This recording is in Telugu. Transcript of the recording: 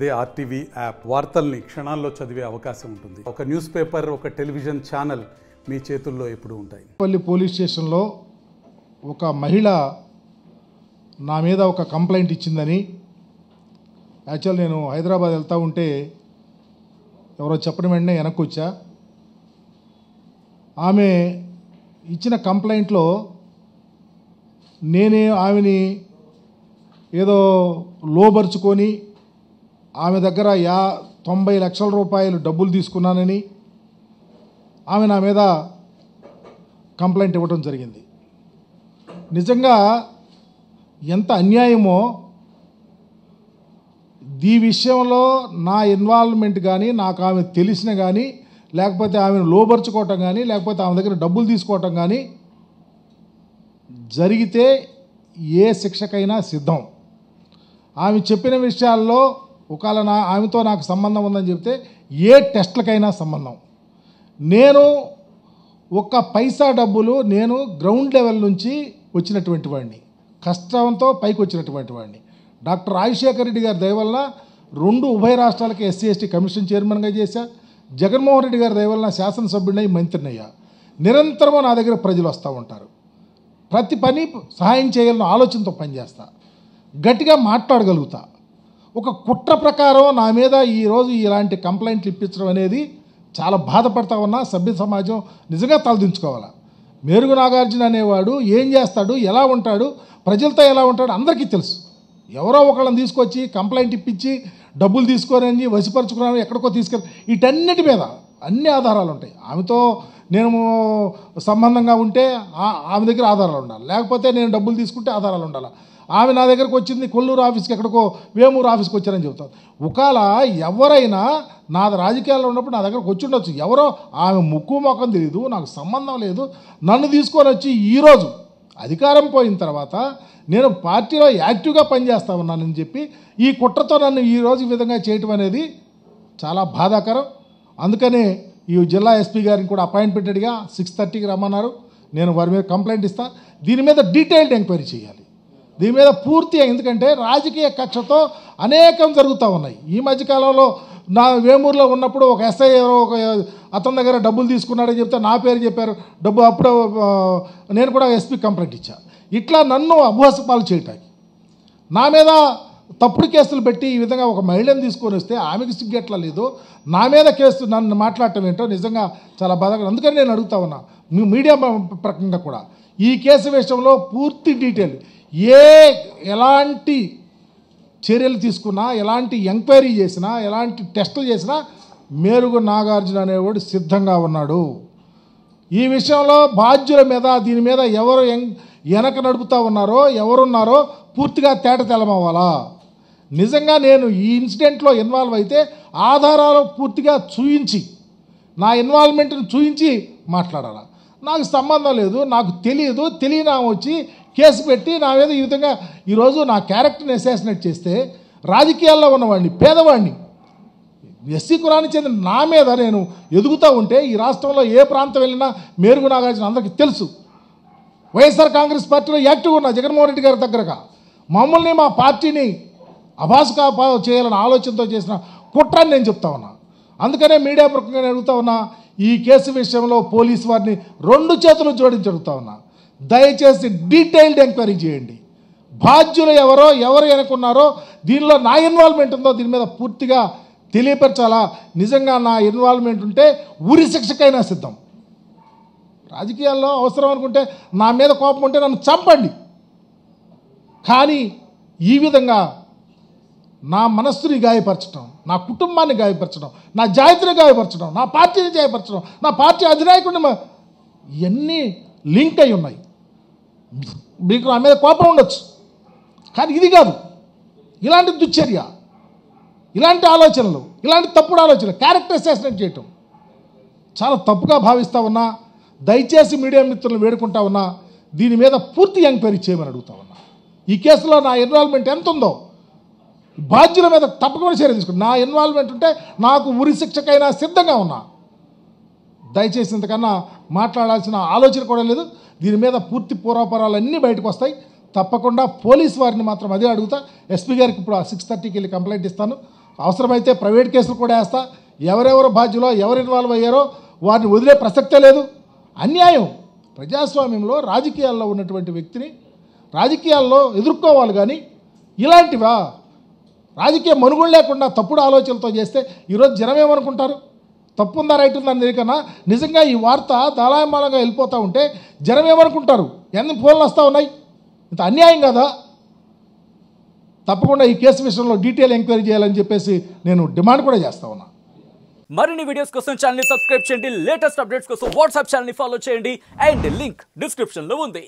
అదే ఆర్టీవీ యాప్ వార్తల్ని క్షణాల్లో చదివే అవకాశం ఉంటుంది ఒక న్యూస్ పేపర్ ఒక టెలివిజన్ ఛానల్ మీ చేతుల్లో ఎప్పుడు ఉంటాయి పల్లి పోలీస్ స్టేషన్లో ఒక మహిళ నా మీద ఒక కంప్లైంట్ ఇచ్చిందని యాక్చువల్ నేను హైదరాబాద్ వెళ్తూ ఉంటే ఎవరో చెప్పడం వెంటనే వెనక్కి వచ్చా ఆమె ఇచ్చిన కంప్లైంట్లో నేనే ఆమెని ఏదో లోబరుచుకొని ఆమె దగ్గర యా తొంభై లక్షల రూపాయలు డబ్బులు తీసుకున్నానని ఆమె నా మీద కంప్లైంట్ ఇవ్వడం జరిగింది నిజంగా ఎంత అన్యాయమో ఈ విషయంలో నా ఇన్వాల్వ్మెంట్ కానీ నాకు ఆమె తెలిసిన కానీ లేకపోతే ఆమెను లోపరుచుకోవటం కానీ లేకపోతే ఆమె దగ్గర డబ్బులు తీసుకోవటం కానీ జరిగితే ఏ శిక్షకైనా సిద్ధం ఆమె చెప్పిన విషయాల్లో ఒకవేళ నా ఆమెతో నాకు సంబంధం ఉందని చెప్తే ఏ టెస్ట్లకైనా సంబంధం నేను ఒక్క పైసా డబ్బులు నేను గ్రౌండ్ లెవెల్ నుంచి వచ్చినటువంటి వాడిని కష్టంతో పైకి వచ్చినటువంటి వాడిని డాక్టర్ రాజశేఖర్ రెడ్డి గారి దయవల్ల రెండు ఉభయ రాష్ట్రాలకి ఎస్సీ ఎస్టీ కమిషన్ చైర్మన్గా చేశా జగన్మోహన్ రెడ్డి గారి దయవల్ల శాసనసభ్యుడినై మంత్రిని అయ్యా నిరంతరము నా దగ్గర ప్రజలు వస్తూ ఉంటారు ప్రతి పని సహాయం చేయాలన్న ఆలోచనతో పనిచేస్తా గట్టిగా మాట్లాడగలుగుతా ఒక కుట్ర ప్రకారం నా మీద ఈరోజు ఇలాంటి కంప్లైంట్లు ఇప్పించడం అనేది చాలా బాధపడతా ఉన్నా సభ్య సమాజం నిజంగా తలదించుకోవాలా మేరుగు నాగార్జున అనేవాడు ఏం చేస్తాడు ఎలా ఉంటాడు ప్రజలతో ఎలా ఉంటాడు అందరికీ తెలుసు ఎవరో ఒకళ్ళని తీసుకొచ్చి కంప్లైంట్ ఇప్పించి డబ్బులు తీసుకొని వసిపరుచుకున్నాను ఎక్కడికో తీసుకెళ్ళి వీటన్నిటి మీద అన్ని ఆధారాలు ఉంటాయి ఆమెతో నేను సంబంధంగా ఉంటే ఆమె దగ్గర ఆధారాలు ఉండాలి లేకపోతే నేను డబ్బులు తీసుకుంటే ఆధారాలు ఉండాలి ఆమె నా దగ్గరకు వచ్చింది కొల్లూరు ఆఫీస్కి ఎక్కడికో వేమూరు ఆఫీస్కి వచ్చారని చెబుతాం ఒకవేళ ఎవరైనా నా రాజకీయాల్లో ఉన్నప్పుడు నా దగ్గరకు వచ్చి ఉండొచ్చు ఎవరో ఆమె ముక్కు మొఖం తెలియదు నాకు సంబంధం లేదు నన్ను తీసుకొని వచ్చి ఈరోజు అధికారం పోయిన తర్వాత నేను పార్టీలో యాక్టివ్గా పనిచేస్తా ఉన్నానని చెప్పి ఈ కుట్రతో నన్ను ఈరోజు ఈ విధంగా చేయటం అనేది చాలా బాధాకరం అందుకనే ఈ జిల్లా ఎస్పీ గారిని కూడా అపాయింట్మెంటెడ్గా సిక్స్ థర్టీకి రమ్మన్నారు నేను వారి మీద కంప్లైంట్ ఇస్తాను దీని మీద డీటెయిల్డ్ ఎంక్వైరీ చేయాలి దీని మీద పూర్తి ఎందుకంటే రాజకీయ కక్షతో అనేకం జరుగుతూ ఉన్నాయి ఈ మధ్యకాలంలో నా వేమూరులో ఉన్నప్పుడు ఒక ఎస్ఐ ఎవరో ఒక అతని దగ్గర డబ్బులు తీసుకున్నాడని చెప్తే నా పేరు చెప్పారు డబ్బు అప్పుడు నేను కూడా ఎస్పీ కంప్లైంట్ ఇచ్చా ఇట్లా నన్ను అభ్యాసపాలు చేయటానికి నా మీద తప్పుడు కేసులు పెట్టి ఈ విధంగా ఒక మహిళను తీసుకొని వస్తే ఆమెకి సిగ్గట్ల లేదు నా మీద కేసు నన్ను మాట్లాడటం ఏంటో నిజంగా చాలా బాధగా అందుకని నేను అడుగుతా ఉన్నా మీడియా ప్రకంగా కూడా ఈ కేసు విషయంలో పూర్తి డీటెయిల్ ఏ ఎలాంటి చర్యలు తీసుకున్నా ఎలాంటి ఎంక్వైరీ చేసినా ఎలాంటి టెస్టులు చేసినా మేరుగు నాగార్జున అనేవాడు సిద్ధంగా ఉన్నాడు ఈ విషయంలో బాధ్యుల మీద దీని మీద ఎవరు వెనక నడుపుతూ ఉన్నారో ఎవరున్నారో పూర్తిగా తేట తెలమవ్వాలా నిజంగా నేను ఈ ఇన్సిడెంట్లో ఇన్వాల్వ్ అయితే ఆధారాలు పూర్తిగా చూయించి నా ఇన్వాల్వ్మెంట్ని చూయించి మాట్లాడాలా నాకు సంబంధం లేదు నాకు తెలియదు తెలియని వచ్చి కేసు పెట్టి నా మీద ఈ విధంగా ఈరోజు నా క్యారెక్టర్ని అసాసినేట్ చేస్తే రాజకీయాల్లో ఉన్నవాడిని పేదవాడిని ఎస్సీ కులానికి చెందిన నా మీద నేను ఎదుగుతూ ఉంటే ఈ రాష్ట్రంలో ఏ ప్రాంతం వెళ్ళినా మేరుగు నాగార్జున అందరికీ తెలుసు వైఎస్ఆర్ కాంగ్రెస్ పార్టీలో యాక్టివ్ ఉన్న జగన్మోహన్ రెడ్డి గారి దగ్గరగా మమ్మల్ని మా పార్టీని అభాసుగా చేయాలని ఆలోచనతో చేసిన కుట్రాన్ని నేను చెప్తా ఉన్నా అందుకనే మీడియా ప్రకంగా అడుగుతా ఉన్నా ఈ కేసు విషయంలో పోలీస్ వారిని రెండు చేతులు జోడించి ఉన్నా దయచేసి డీటెయిల్డ్ ఎంక్వైరీ చేయండి బాధ్యులు ఎవరో ఎవరు ఎనుకున్నారో దీనిలో నా ఇన్వాల్వ్మెంట్ ఉందో దీని మీద పూర్తిగా తెలియపరచాలా నిజంగా నా ఇన్వాల్వ్మెంట్ ఉంటే ఉరి శిక్షకైనా సిద్ధం రాజకీయాల్లో అవసరం అనుకుంటే నా మీద కోపం ఉంటే నన్ను చంపండి కానీ ఈ విధంగా నా మనస్సుని గాయపరచడం నా కుటుంబాన్ని గాయపరచడం నా జాతిని గాయపరచడం నా పార్టీని గాయపరచడం నా పార్టీ అధినాయకుడిని ఇవన్నీ లింక్ అయి ఉన్నాయి మీకు నా మీద కోపం ఉండొచ్చు కానీ ఇది కాదు ఇలాంటి దుశ్చర్య ఇలాంటి ఆలోచనలు ఇలాంటి తప్పుడు ఆలోచనలు క్యారెక్టర్ అసెస్మెంట్ చేయటం చాలా తప్పుగా భావిస్తూ ఉన్నా దయచేసి మీడియా మిత్రులను వేడుకుంటా ఉన్నా దీని మీద పూర్తి ఎంక్వైరీ చేయమని అడుగుతా ఉన్నా ఈ కేసులో నా ఇన్వాల్వ్మెంట్ ఎంత ఉందో బాధ్యుల మీద తప్పకుండా చర్య తీసుకుంటాను నా ఇన్వాల్వ్మెంట్ ఉంటే నాకు ఉరి శిక్షకైనా సిద్ధంగా ఉన్నా దయచేసి ఇంతకన్నా మాట్లాడాల్సిన ఆలోచన కూడా లేదు దీని మీద పూర్తి పూర్వాపరాలన్నీ బయటకు వస్తాయి తప్పకుండా పోలీస్ వారిని మాత్రం అదే అడుగుతా ఎస్పీ గారికి ఇప్పుడు ఆ సిక్స్ థర్టీకి వెళ్ళి కంప్లైంట్ ఇస్తాను అవసరమైతే ప్రైవేట్ కేసులు కూడా వేస్తా ఎవరెవరు బాధ్యులో ఎవరు ఇన్వాల్వ్ అయ్యారో వారిని వదిలే ప్రసక్తే లేదు అన్యాయం ప్రజాస్వామ్యంలో రాజకీయాల్లో ఉన్నటువంటి వ్యక్తిని రాజకీయాల్లో ఎదుర్కోవాలి కానీ ఇలాంటివా రాజకీయ మనుగులు లేకుండా తప్పుడు ఆలోచనలతో చేస్తే ఈరోజు జనం ఏమనుకుంటారు తప్పుందా రైట్ ఉందా తెలియకన్నా నిజంగా ఈ వార్త దాలాయమాలంగా వెళ్ళిపోతూ ఉంటే జనం ఏమనుకుంటారు ఎన్ని ఫోన్లు వస్తూ ఉన్నాయి ఇంత అన్యాయం కదా తప్పకుండా ఈ కేసు విషయంలో డీటెయిల్ ఎంక్వైరీ చేయాలని చెప్పేసి నేను డిమాండ్ కూడా చేస్తా ఉన్నా మరిన్ని వీడియోస్ కోసం ఛానల్ సబ్స్క్రైబ్ చేయండి లేటెస్ట్ అప్డేట్స్ కోసం వాట్సాప్ ఛానల్ ఫాలో చేయండి అండ్ లింక్ డిస్క్రిప్షన్లో ఉంది